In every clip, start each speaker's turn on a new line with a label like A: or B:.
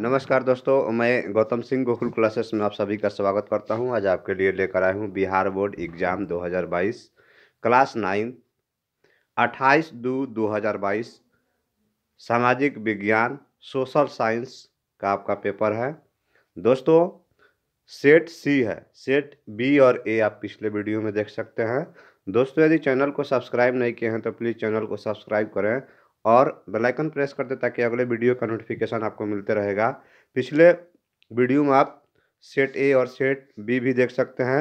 A: नमस्कार दोस्तों मैं गौतम सिंह गोकुल क्लासेस में आप सभी का स्वागत करता हूं आज आपके लिए लेकर आया हूं Bihar board exam 2022 class nine 28 दो 2022 सामाजिक विज्ञान सोशल साइंस का आपका पेपर है दोस्तों सेट सी है सेट बी और ए आप पिछले वीडियो में देख सकते हैं दोस्तों यदि चैनल को सब्सक्राइब नहीं किए हैं तो प्लीज़ चैनल को सब्सक्राइब करें और बेल आइकन प्रेस कर दे ताकि अगले वीडियो का नोटिफिकेशन आपको मिलते रहेगा पिछले वीडियो में आप सेट ए और सेट बी भी देख सकते हैं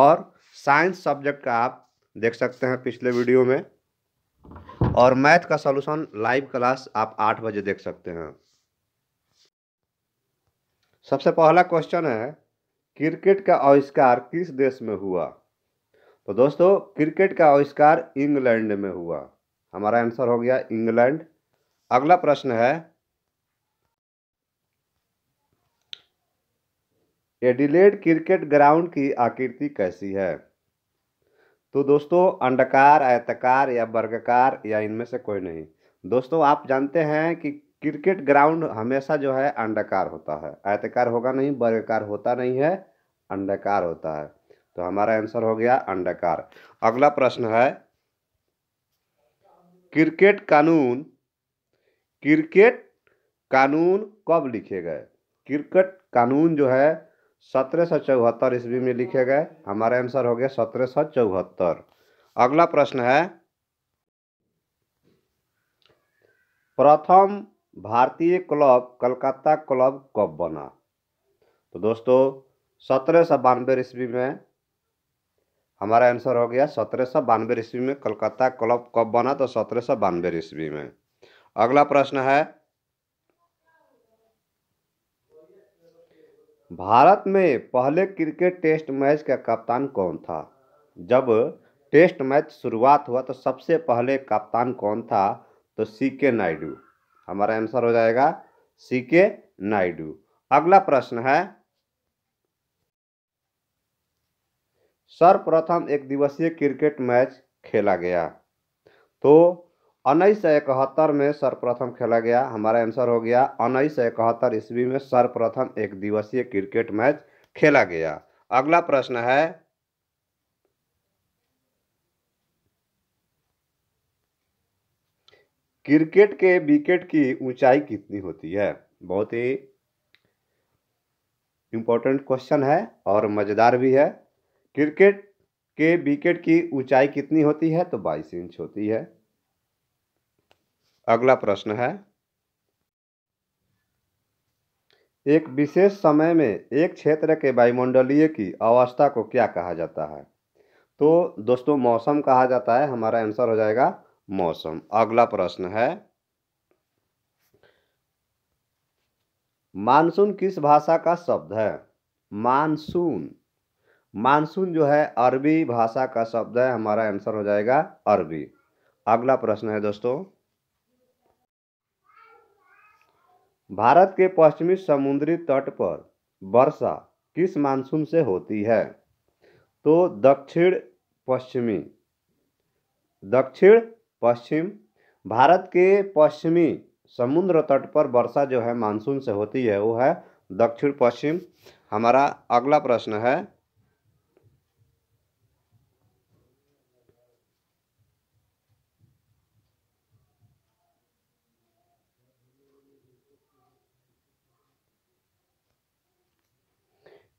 A: और साइंस सब्जेक्ट का आप देख सकते हैं पिछले वीडियो में और मैथ का सॉल्यूशन लाइव क्लास आप आठ बजे देख सकते हैं सबसे पहला क्वेश्चन है क्रिकेट का आविष्कार किस देश में हुआ तो दोस्तों क्रिकेट का आविष्कार इंग्लैंड में हुआ हमारा आंसर हो गया इंग्लैंड अगला प्रश्न है एडिलेड क्रिकेट ग्राउंड की आकृति कैसी है तो दोस्तों अंडाकार आयताकार या वर्गकार या इनमें से कोई नहीं दोस्तों आप जानते हैं कि क्रिकेट ग्राउंड हमेशा जो है अंडाकार होता है आयताकार होगा नहीं वर्गकार होता नहीं है अंडाकार होता है तो हमारा आंसर हो गया अंडाकार अगला प्रश्न है क्रिकेट कानून क्रिकेट कानून कब लिखे गए क्रिकेट कानून जो है सत्रह सौ चौहत्तर ईस्वी में लिखे गए हमारा आंसर हो गया सत्रह सौ चौहत्तर अगला प्रश्न है प्रथम भारतीय क्लब कलकत्ता क्लब कब बना तो दोस्तों सत्रह सौ बानवे ईस्वी में हमारा आंसर हो गया सत्रह सौ बानवे ईस्वी में कलकत्ता क्लब कब बना तो सत्रह सौ बानवे ईस्वी में अगला प्रश्न है भारत में पहले क्रिकेट टेस्ट मैच का कप्तान कौन था जब टेस्ट मैच शुरुआत हुआ तो सबसे पहले कप्तान कौन था तो सी के नायडू हमारा आंसर हो जाएगा सी के नायडू अगला प्रश्न है सर्वप्रथम एक दिवसीय क्रिकेट मैच खेला गया तो उन्नीस सौ इकहत्तर में सर्वप्रथम खेला गया हमारा आंसर हो गया उन्नीस सौ इकहत्तर ईस्वी में सर्वप्रथम एक दिवसीय क्रिकेट मैच खेला गया अगला प्रश्न है क्रिकेट के विकेट की ऊंचाई कितनी होती है बहुत ही इंपॉर्टेंट क्वेश्चन है और मज़ेदार भी है क्रिकेट के विकेट की ऊंचाई कितनी होती है तो 22 इंच होती है अगला प्रश्न है एक विशेष समय में एक क्षेत्र के वायुमंडलीय की अवस्था को क्या कहा जाता है तो दोस्तों मौसम कहा जाता है हमारा आंसर हो जाएगा मौसम अगला प्रश्न है मानसून किस भाषा का शब्द है मानसून मानसून जो है अरबी भाषा का शब्द है हमारा आंसर हो जाएगा अरबी अगला प्रश्न है दोस्तों भारत के पश्चिमी समुद्री तट पर वर्षा किस मानसून से होती है तो दक्षिण पश्चिमी दक्षिण पश्चिम भारत के पश्चिमी समुद्र तट पर वर्षा जो है मानसून से होती है वो है दक्षिण पश्चिम हमारा अगला प्रश्न है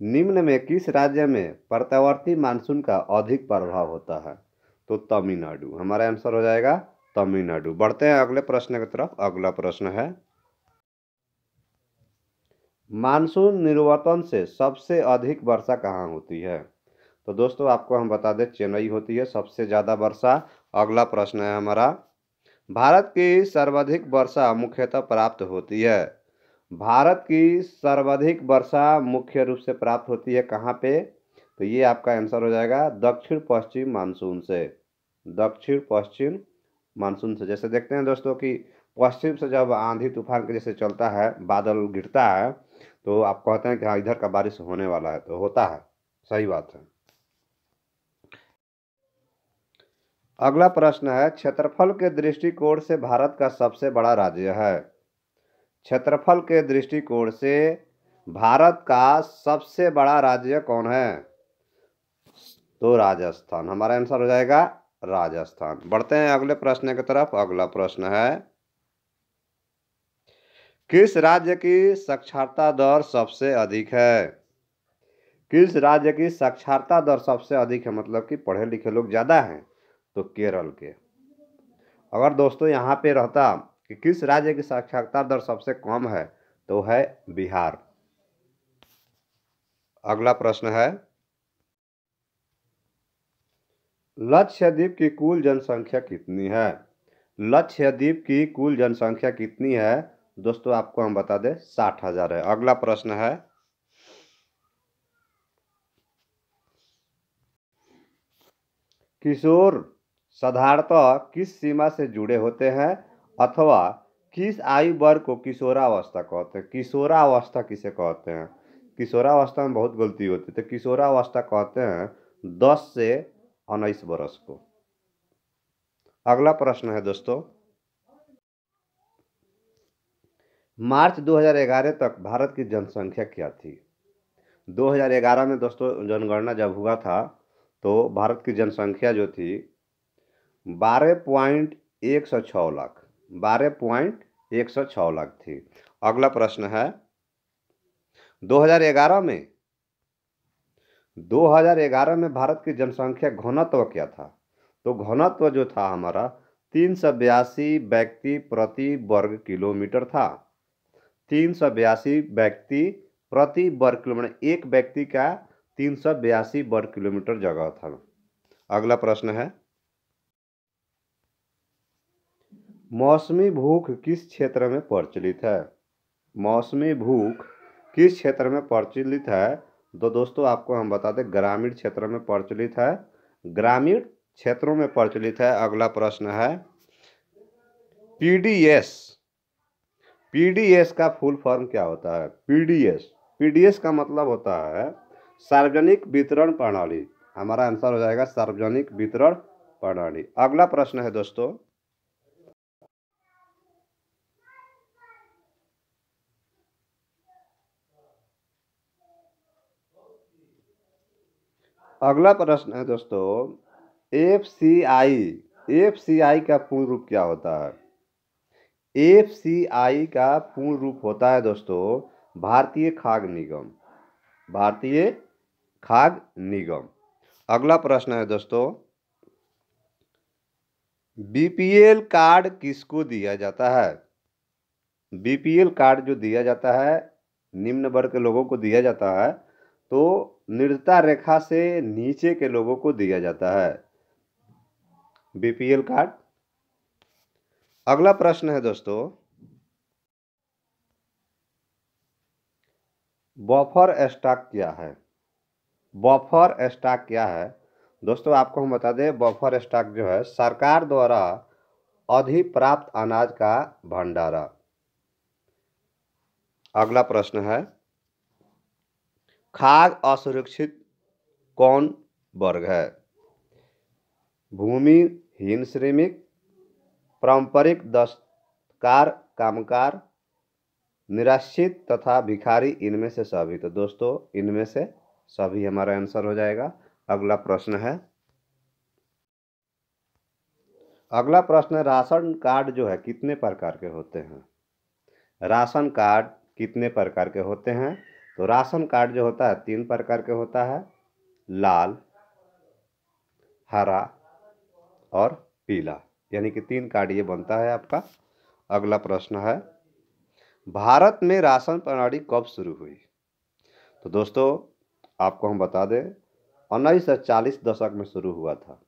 A: निम्न में किस राज्य में प्रत्यावर्ती मानसून का अधिक प्रभाव होता है तो तमिलनाडु हमारा आंसर हो जाएगा तमिलनाडु बढ़ते हैं अगले प्रश्न की तरफ अगला प्रश्न है मानसून निर्वर्तन से सबसे अधिक वर्षा कहाँ होती है तो दोस्तों आपको हम बता दें चेन्नई होती है सबसे ज़्यादा वर्षा अगला प्रश्न है हमारा भारत की सर्वाधिक वर्षा मुख्यतः प्राप्त होती है भारत की सर्वाधिक वर्षा मुख्य रूप से प्राप्त होती है कहाँ पे तो ये आपका आंसर हो जाएगा दक्षिण पश्चिम मानसून से दक्षिण पश्चिम मानसून से जैसे देखते हैं दोस्तों कि पश्चिम से जब आंधी तूफान के जैसे चलता है बादल गिरता है तो आप कहते हैं कि हाँ इधर का बारिश होने वाला है तो होता है सही बात है अगला प्रश्न है क्षेत्रफल के दृष्टिकोण से भारत का सबसे बड़ा राज्य है क्षेत्रफल के दृष्टिकोण से भारत का सबसे बड़ा राज्य कौन है तो राजस्थान हमारा आंसर हो जाएगा राजस्थान बढ़ते हैं अगले प्रश्न की तरफ अगला प्रश्न है किस राज्य की साक्षरता दर सबसे अधिक है किस राज्य की साक्षरता दर सबसे अधिक है मतलब कि पढ़े लिखे लोग ज़्यादा हैं तो केरल के अगर दोस्तों यहाँ पे रहता कि किस राज्य की साक्षरता दर सबसे कम है तो है बिहार अगला प्रश्न है लक्षद्वीप की कुल जनसंख्या कितनी है लक्षद्वीप की कुल जनसंख्या कितनी है दोस्तों आपको हम बता दें साठ हजार है अगला प्रश्न है किशोर साधारणतः किस सीमा से जुड़े होते हैं अथवा किस आयु वर्ग को किशोरावस्था कहते हैं किशोरावस्था किसे कहते हैं किशोरावस्था में बहुत गलती होती है तो किशोरावस्था कहते हैं दस से उन्नीस बरस को अगला प्रश्न है दोस्तों मार्च 2011 तक भारत की जनसंख्या क्या थी 2011 में दोस्तों जनगणना जब हुआ था तो भारत की जनसंख्या जो थी बारह पॉइंट एक सौ छः लाख बारह पॉइंट एक सौ छः लाख थी अगला प्रश्न है 2011 में 2011 में भारत की जनसंख्या घनत्व क्या था तो घनत्व जो था हमारा तीन सौ बयासी व्यक्ति प्रति वर्ग किलोमीटर था तीन सौ बयासी व्यक्ति प्रति वर्ग किलोमीटर एक व्यक्ति का तीन सौ बयासी वर्ग किलोमीटर जगह था अगला प्रश्न है मौसमी भूख किस क्षेत्र में प्रचलित है मौसमी भूख किस क्षेत्र में प्रचलित है तो दोस्तों आपको हम बता दें ग्रामीण क्षेत्र में प्रचलित है ग्रामीण क्षेत्रों में प्रचलित है अगला प्रश्न है पीडीएस पीडीएस का फुल फॉर्म क्या होता है पीडीएस पीडीएस का मतलब होता है सार्वजनिक वितरण प्रणाली हमारा आंसर हो जाएगा सार्वजनिक वितरण प्रणाली अगला प्रश्न है दोस्तों अगला प्रश्न है दोस्तों F C I F C आई का पूर्ण रूप क्या होता है एफ सी आई का पूर्ण रूप होता है दोस्तों भारतीय खाग निगम भारतीय खाग निगम अगला प्रश्न है दोस्तों बीपीएल कार्ड किसको दिया जाता है बीपीएल कार्ड जो दिया जाता है निम्न वर्ग के लोगों को दिया जाता है तो निर्धता रेखा से नीचे के लोगों को दिया जाता है बीपीएल कार्ड अगला प्रश्न है दोस्तों बफर स्टॉक क्या है बफर स्टॉक क्या है दोस्तों आपको हम बता दें बफर स्टॉक जो है सरकार द्वारा अधिप्राप्त अनाज का भंडारा अगला प्रश्न है खाग असुरक्षित कौन वर्ग है भूमिहीन श्रमिक पारंपरिक दस्तकार कामकार निराश्रित तथा भिखारी इनमें से सभी तो दोस्तों इनमें से सभी हमारा आंसर हो जाएगा अगला प्रश्न है अगला प्रश्न राशन कार्ड जो है कितने प्रकार के होते हैं राशन कार्ड कितने प्रकार के होते हैं तो राशन कार्ड जो होता है तीन प्रकार के होता है लाल हरा और पीला यानी कि तीन कार्ड ये बनता है आपका अगला प्रश्न है भारत में राशन प्रणाली कब शुरू हुई तो दोस्तों आपको हम बता दें उन्नीस सौ चालीस दशक में शुरू हुआ था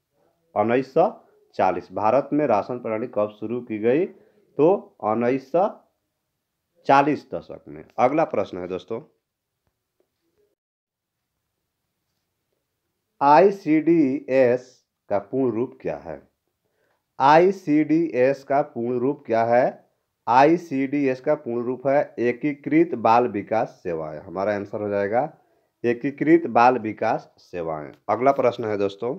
A: उन्नीस सौ चालीस भारत में राशन प्रणाली कब शुरू की गई तो उन्नीस सौ चालीस दशक में अगला प्रश्न है दोस्तों आई का पूर्ण रूप क्या है आई का पूर्ण रूप क्या है आई का पूर्ण रूप है एकीकृत बाल विकास सेवाएं हमारा आंसर हो जाएगा एकीकृत बाल विकास सेवाएं अगला प्रश्न है दोस्तों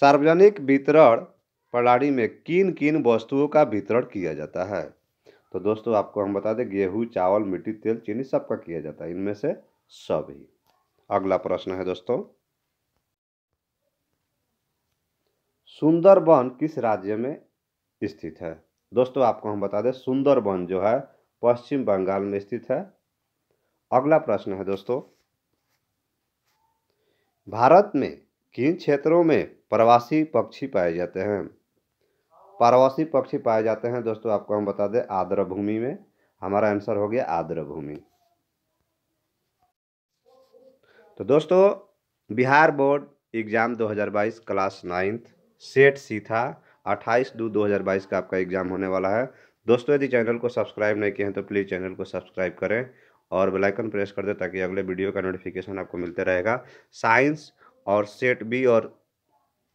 A: सार्वजनिक वितरण प्रणाली में किन किन वस्तुओं का वितरण किया जाता है तो दोस्तों आपको हम बता दें गेहूँ चावल मिट्टी तेल चीनी सबका किया जाता है इनमें से सभी अगला प्रश्न है दोस्तों सुंदरबन किस राज्य में स्थित है दोस्तों आपको हम बता दें सुंदरबन जो है पश्चिम बंगाल में स्थित है अगला प्रश्न है दोस्तों भारत में किन क्षेत्रों में प्रवासी पक्षी पाए जाते हैं पारवासी पक्षी पाए जाते हैं दोस्तों आपको हम बता दें आद्र भूमि में हमारा आंसर हो गया आद्र भूमि तो दोस्तों Bihar board exam 2022 class ninth सी सीथा 28 दो 2022 का आपका एग्ज़ाम होने वाला है दोस्तों यदि चैनल को सब्सक्राइब नहीं किए हैं तो प्लीज़ चैनल को सब्सक्राइब करें और बेल आइकन प्रेस कर दें ताकि अगले वीडियो का नोटिफिकेशन आपको मिलते रहेगा साइंस और सेट बी और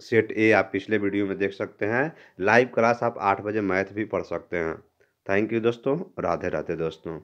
A: सेट ए आप पिछले वीडियो में देख सकते हैं लाइव क्लास आप आठ बजे मैथ भी पढ़ सकते हैं थैंक यू दोस्तों राधे राधे दोस्तों